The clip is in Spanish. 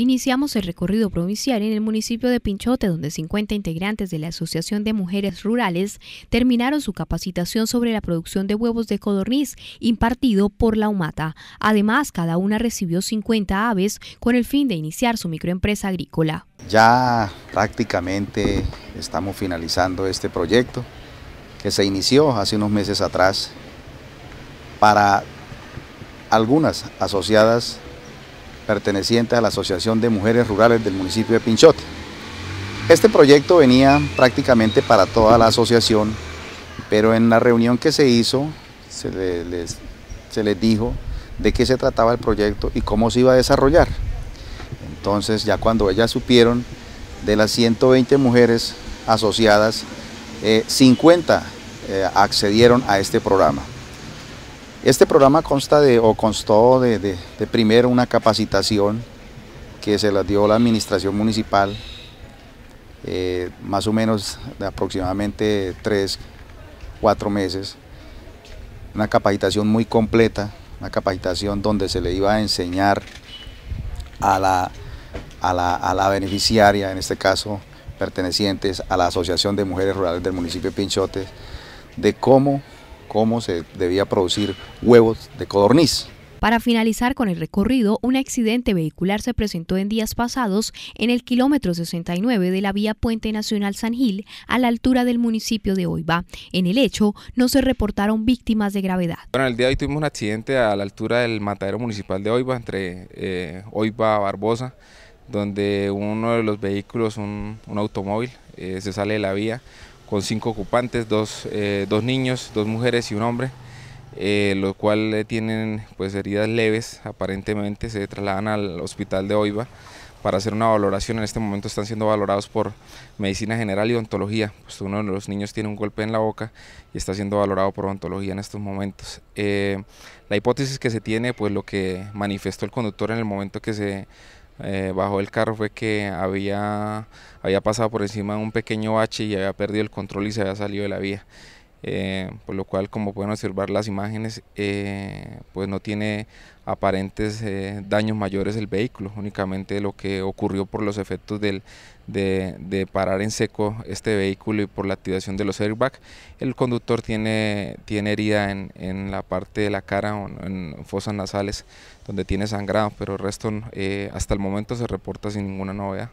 Iniciamos el recorrido provincial en el municipio de Pinchote, donde 50 integrantes de la Asociación de Mujeres Rurales terminaron su capacitación sobre la producción de huevos de codorniz impartido por la UMATA. Además, cada una recibió 50 aves con el fin de iniciar su microempresa agrícola. Ya prácticamente estamos finalizando este proyecto que se inició hace unos meses atrás para algunas asociadas perteneciente a la Asociación de Mujeres Rurales del municipio de Pinchote. Este proyecto venía prácticamente para toda la asociación, pero en la reunión que se hizo se les, se les dijo de qué se trataba el proyecto y cómo se iba a desarrollar. Entonces ya cuando ellas supieron de las 120 mujeres asociadas, 50 eh, eh, accedieron a este programa. Este programa consta de, o constó de, de, primero una capacitación que se la dio la administración municipal, eh, más o menos de aproximadamente tres, cuatro meses, una capacitación muy completa, una capacitación donde se le iba a enseñar a la, a la, a la beneficiaria, en este caso pertenecientes a la Asociación de Mujeres Rurales del municipio de Pinchotes, de cómo cómo se debía producir huevos de codorniz. Para finalizar con el recorrido, un accidente vehicular se presentó en días pasados en el kilómetro 69 de la vía Puente Nacional San Gil, a la altura del municipio de Oiba. En el hecho, no se reportaron víctimas de gravedad. Bueno, el día de hoy tuvimos un accidente a la altura del matadero municipal de Oiba, entre eh, y Barbosa, donde uno de los vehículos, un, automóvil, eh, se sale de la vía con cinco ocupantes, eh, dos, niños, dos mujeres y un hombre, los eh, lo cual eh, tienen pues heridas leves, aparentemente se trasladan al hospital de Oiva para hacer una valoración, en este momento están siendo valorados por medicina general y odontología, pues, uno de los niños tiene un golpe en la boca y está siendo valorado por odontología en estos momentos. la hipótesis que se tiene, pues lo que manifestó el conductor en el momento que se eh, bajo el carro fue que había, había pasado por encima de un pequeño bache y había perdido el control y se había salido de la vía. Eh, por lo cual como pueden observar las imágenes eh, pues no tiene aparentes eh, daños mayores el vehículo únicamente lo que ocurrió por los efectos del, de, parar en seco este vehículo y por la activación de los airbags el conductor tiene, tiene herida en, la parte de la cara o en fosas nasales donde tiene sangrado pero el resto hasta el momento se reporta sin ninguna novedad